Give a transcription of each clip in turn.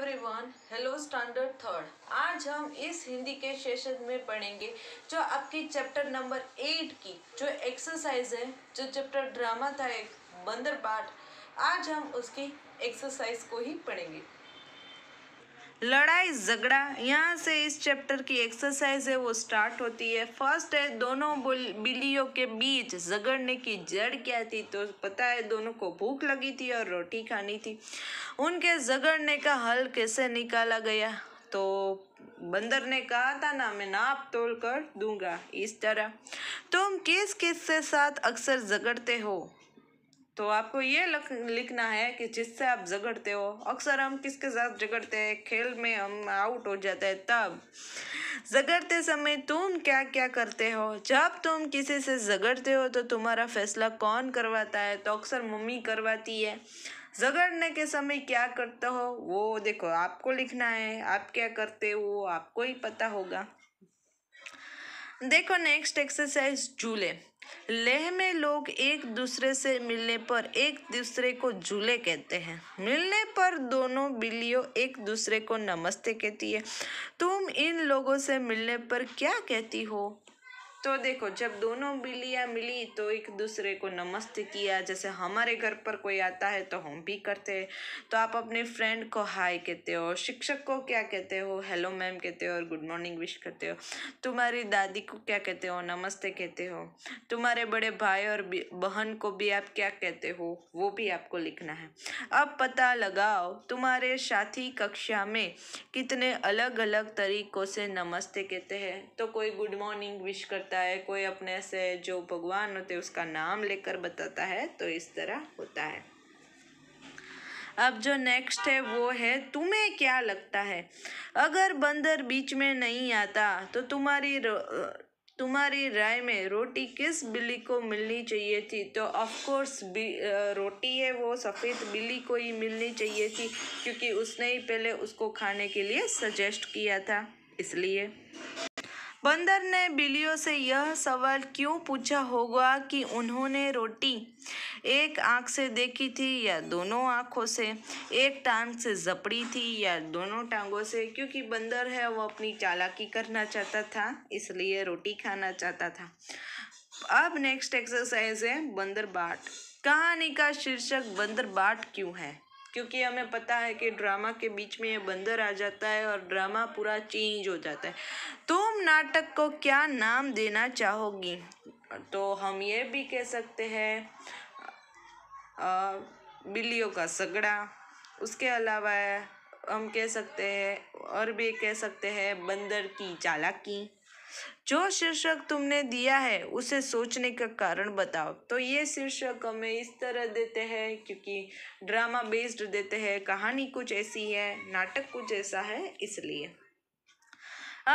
everyone hello standard third आज हम इस हिंदी के सेशन में पढ़ेंगे जो आपकी चैप्टर नंबर एट की जो एक्सरसाइज है जो चैप्टर ड्रामा था एक बंदर पाठ आज हम उसकी एक्सरसाइज को ही पढ़ेंगे लड़ाई झगड़ा यहाँ से इस चैप्टर की एक्सरसाइज है वो स्टार्ट होती है फर्स्ट है दोनों बिल्लियों के बीच झगड़ने की जड़ क्या थी तो पता है दोनों को भूख लगी थी और रोटी खानी थी उनके झगड़ने का हल कैसे निकाला गया तो बंदर ने कहा था ना मैं नाप तोल कर दूंगा इस तरह तुम किस किस से साथ अक्सर झगड़ते हो तो आपको ये लख लिखना है कि जिससे आप झगड़ते हो अक्सर हम किसके साथ झगड़ते हैं खेल में हम आउट हो जाते हैं तब झगड़ते समय तुम क्या क्या करते हो जब तुम किसी से झगड़ते हो तो तुम्हारा फैसला कौन करवाता है तो अक्सर मम्मी करवाती है झगड़ने के समय क्या करते हो वो देखो आपको लिखना है आप क्या करते हो आपको ही पता होगा देखो नेक्स्ट एक्सरसाइज झूले लेह में लोग एक दूसरे से मिलने पर एक दूसरे को झूले कहते हैं मिलने पर दोनों बिल्लियों एक दूसरे को नमस्ते कहती है तुम इन लोगों से मिलने पर क्या कहती हो तो देखो जब दोनों बिल्लियाँ मिली तो एक दूसरे को नमस्ते किया जैसे हमारे घर पर कोई आता है तो हम भी करते हैं तो आप अपने फ्रेंड को हाय कहते हो शिक्षक को क्या कहते हो हेलो मैम कहते हो और गुड मॉर्निंग विश करते हो तुम्हारी दादी को क्या कहते हो नमस्ते कहते हो तुम्हारे बड़े भाई और बहन को भी आप क्या कहते हो वो भी आपको लिखना है अब पता लगाओ तुम्हारे साथी कक्षा में कितने अलग अलग तरीक़ों से नमस्ते कहते हैं तो कोई गुड मॉर्निंग विश कर बताता है कोई अपने से जो भगवान होते उसका नाम लेकर बताता है तो इस तरह होता है अब जो नेक्स्ट है वो है तुम्हें क्या लगता है अगर बंदर बीच में नहीं आता तो तुम्हारी तुम्हारी राय में रोटी किस बिल्ली को मिलनी चाहिए थी तो ऑफकोर्स रोटी है वो सफ़ेद बिल्ली को ही मिलनी चाहिए थी क्योंकि उसने ही पहले उसको खाने के लिए सजेस्ट किया था इसलिए बंदर ने बिल्लियों से यह सवाल क्यों पूछा होगा कि उन्होंने रोटी एक आंख से देखी थी या दोनों आंखों से एक टांग से जपड़ी थी या दोनों टांगों से क्योंकि बंदर है वो अपनी चालाकी करना चाहता था इसलिए रोटी खाना चाहता था अब नेक्स्ट एक्सरसाइज है बंदर बाट कहानी का शीर्षक बंदर बाट क्यों है क्योंकि हमें पता है कि ड्रामा के बीच में ये बंदर आ जाता है और ड्रामा पूरा चेंज हो जाता है तुम तो नाटक को क्या नाम देना चाहोगी तो हम ये भी कह सकते हैं बिल्लियों का सगड़ा उसके अलावा हम कह सकते हैं और भी कह सकते हैं बंदर की चालाकी जो शीर्षक तुमने दिया है उसे सोचने का कारण बताओ तो ये शीर्षक हमें इस तरह देते हैं क्योंकि ड्रामा बेस्ड देते हैं कहानी कुछ ऐसी है नाटक कुछ ऐसा है इसलिए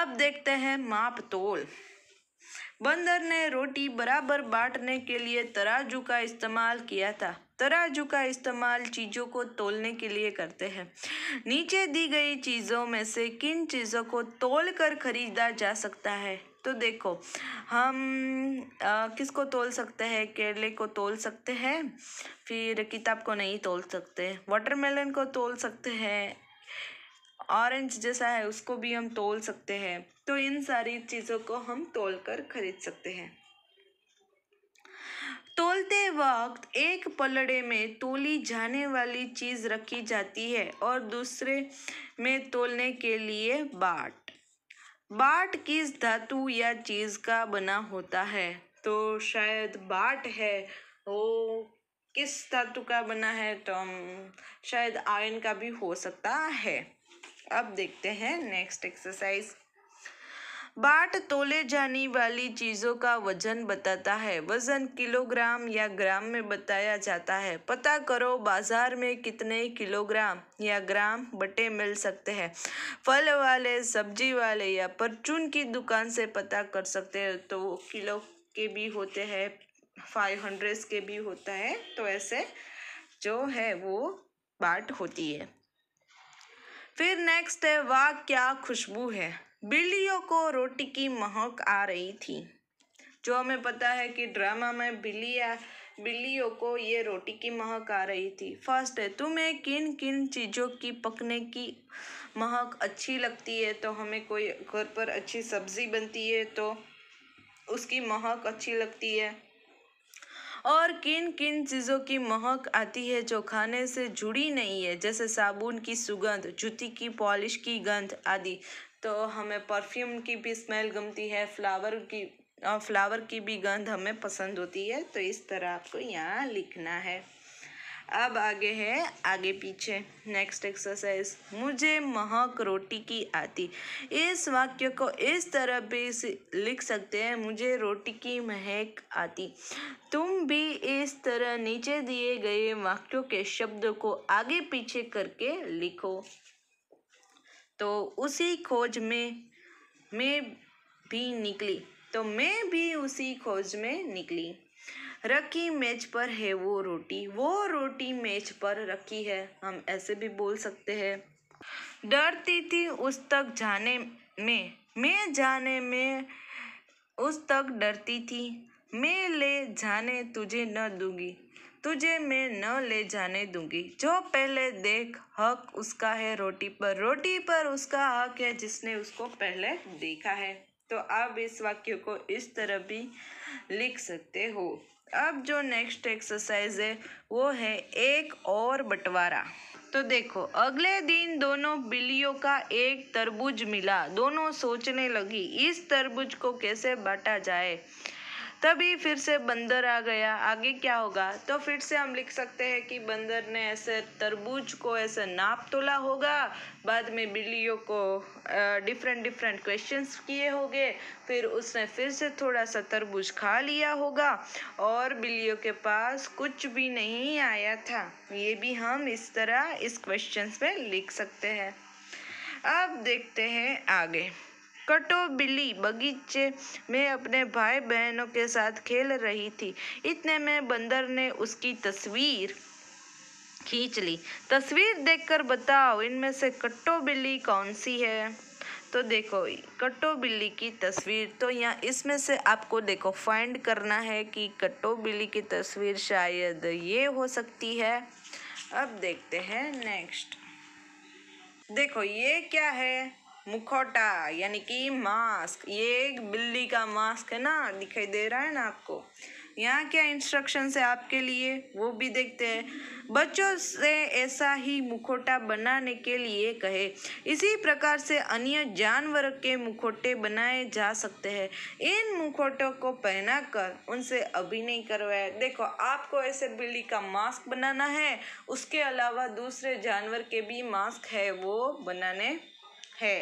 अब देखते हैं माप तोल बंदर ने रोटी बराबर बांटने के लिए तराजू का इस्तेमाल किया था तराजू का इस्तेमाल चीज़ों को तोलने के लिए करते हैं नीचे दी गई चीज़ों में से किन चीज़ों को तोल कर खरीदा जा सकता है तो देखो हम आ, किसको तोल सकते हैं केले को तोल सकते हैं फिर किताब को नहीं तोल सकते वाटरमेलन को तोल सकते हैं ऑरेंज जैसा है उसको भी हम तोल सकते हैं तो इन सारी चीज़ों को हम तोल कर खरीद सकते हैं तोलते वक्त एक पलड़े में तोली जाने वाली चीज़ रखी जाती है और दूसरे में तोलने के लिए बाट बाट किस धातु या चीज़ का बना होता है तो शायद बाट है वो किस धातु का बना है तो हम शायद आयन का भी हो सकता है अब देखते हैं नेक्स्ट एक्सरसाइज बाट तोले जाने वाली चीज़ों का वजन बताता है वजन किलोग्राम या ग्राम में बताया जाता है पता करो बाजार में कितने किलोग्राम या ग्राम बटे मिल सकते हैं फल वाले सब्जी वाले या परचून की दुकान से पता कर सकते हैं तो वो किलो के भी होते हैं फाइव हंड्रेड के भी होता है तो ऐसे जो है वो बाट होती है फिर नेक्स्ट है वाह क्या खुशबू है बिल्लियों को रोटी की महक आ रही थी जो हमें पता है कि ड्रामा में है बिल्लियों को ये रोटी की महक आ रही थी फर्स्ट है तुम्हें किन किन चीज़ों की पकने की महक अच्छी लगती है तो हमें कोई घर पर अच्छी सब्ज़ी बनती है तो उसकी महक अच्छी लगती है और किन किन चीज़ों की महक आती है जो खाने से जुड़ी नहीं है जैसे साबुन की सुगंध जूती की पॉलिश की गंध आदि तो हमें परफ्यूम की भी स्मेल गमती है फ्लावर की फ्लावर की भी गंध हमें पसंद होती है तो इस तरह आपको यहाँ लिखना है अब आगे है आगे पीछे नेक्स्ट एक्सरसाइज मुझे महक रोटी की आती इस वाक्य को इस तरह भी लिख सकते हैं मुझे रोटी की महक आती तुम भी इस तरह नीचे दिए गए वाक्यों के शब्दों को आगे पीछे करके लिखो तो उसी खोज में मैं भी निकली तो मैं भी उसी खोज में निकली रखी मेज पर है वो रोटी वो रोटी मेज पर रखी है हम ऐसे भी बोल सकते हैं डरती थी उस तक जाने में मैं जाने में उस तक डरती थी मैं ले जाने तुझे न दूंगी तुझे मैं न ले जाने दूंगी जो पहले देख हक उसका है रोटी पर रोटी पर उसका हक है जिसने उसको पहले देखा है तो आप इस वाक्य को इस तरह भी लिख सकते हो अब जो नेक्स्ट एक्सरसाइज है वो है एक और बंटवारा तो देखो अगले दिन दोनों बिल्लियों का एक तरबूज मिला दोनों सोचने लगी इस तरबूज को कैसे बांटा जाए तभी फिर से बंदर आ गया आगे क्या होगा तो फिर से हम लिख सकते हैं कि बंदर ने ऐसे तरबूज को ऐसे नाप तोला होगा बाद में बिल्लियों को डिफरेंट डिफरेंट क्वेश्चंस किए होंगे फिर उसने फिर से थोड़ा सा तरबूज खा लिया होगा और बिल्लियों के पास कुछ भी नहीं आया था ये भी हम इस तरह इस क्वेश्चन में लिख सकते हैं अब देखते हैं आगे कटोबिली बगीचे में अपने भाई बहनों के साथ खेल रही थी इतने में बंदर ने उसकी तस्वीर खींच ली तस्वीर देखकर बताओ इनमें से कट्टो बिल्ली कौन सी है तो देखो कट्टो बिल्ली की तस्वीर तो यहाँ इसमें से आपको देखो फाइंड करना है कि कट्टो बिल्ली की तस्वीर शायद ये हो सकती है अब देखते हैं नेक्स्ट देखो ये क्या है मुखौटा यानी कि मास्क ये एक बिल्ली का मास्क है ना दिखाई दे रहा है ना आपको यहाँ क्या इंस्ट्रक्शंस है आपके लिए वो भी देखते हैं बच्चों से ऐसा ही मुखौटा बनाने के लिए कहे इसी प्रकार से अन्य जानवर के मुखौटे बनाए जा सकते हैं इन मुखौटों को पहनाकर उनसे अभिनय करवाया देखो आपको ऐसे बिल्ली का मास्क बनाना है उसके अलावा दूसरे जानवर के भी मास्क है वो बनाने है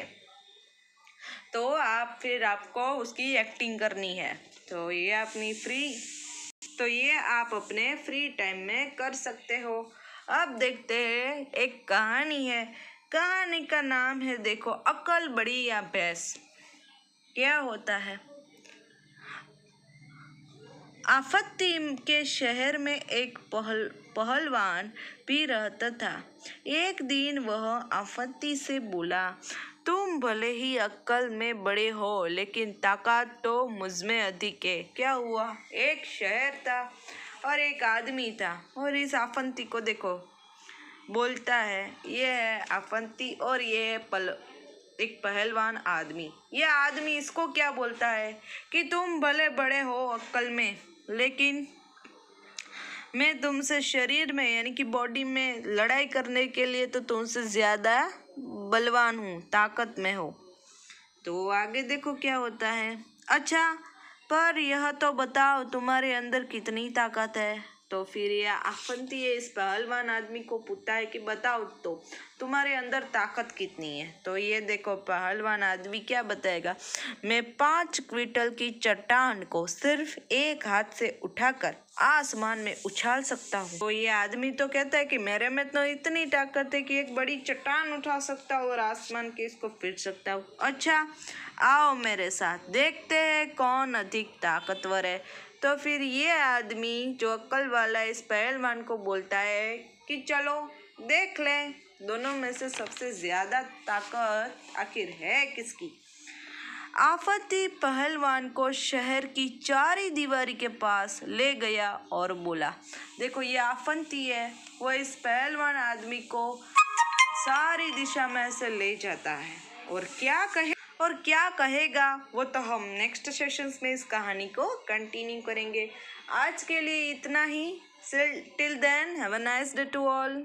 तो आप फिर आपको उसकी एक्टिंग करनी है तो ये अपनी फ्री तो ये आप अपने फ्री टाइम में कर सकते हो अब देखते हैं एक कहानी है कहानी का नाम है देखो अकल बड़ी या भैंस क्या होता है आफत के शहर में एक पहल पहलवान भी रहता था एक दिन वह आफती से बोला तुम भले ही अक्ल में बड़े हो लेकिन ताकत तो मुझमें अधिक है क्या हुआ एक शहर था और एक आदमी था और इस आफंती को देखो बोलता है ये है आफंती और ये है पल एक पहलवान आदमी ये आदमी इसको क्या बोलता है कि तुम भले बड़े हो अक्ल में लेकिन मैं तुमसे शरीर में यानी कि बॉडी में लड़ाई करने के लिए तो तुमसे ज़्यादा बलवान हूँ ताकत में हो तो आगे देखो क्या होता है अच्छा पर यह तो बताओ तुम्हारे अंदर कितनी ताकत है तो फिर ये आफंती इस पहलवान आदमी को पूछता है कि बताओ तो तुम्हारे अंदर ताकत कितनी है तो ये देखो पहलवान आदमी क्या बताएगा मैं पाँच क्विंटल की चट्टान को सिर्फ एक हाथ से उठाकर आसमान में उछाल सकता हूँ तो ये आदमी तो कहता है कि मेरे में तो इतनी ताकत है कि एक बड़ी चट्टान उठा सकता हूँ और आसमान के इसको फिर सकता हूँ अच्छा आओ मेरे साथ देखते हैं कौन अधिक ताकतवर है तो फिर ये आदमी जो अक्ल वाला इस पहलवान को बोलता है कि चलो देख लें दोनों में से सबसे ज़्यादा ताकत आखिर है किसकी आफती पहलवान को शहर की चारी दीवारी के पास ले गया और बोला देखो ये आफंती है वह इस पहलवान आदमी को सारी दिशा में से ले जाता है और क्या कहे और क्या कहेगा वो तो हम नेक्स्ट सेशंस में इस कहानी को कंटिन्यू करेंगे आज के लिए इतना ही till then have a nice day to all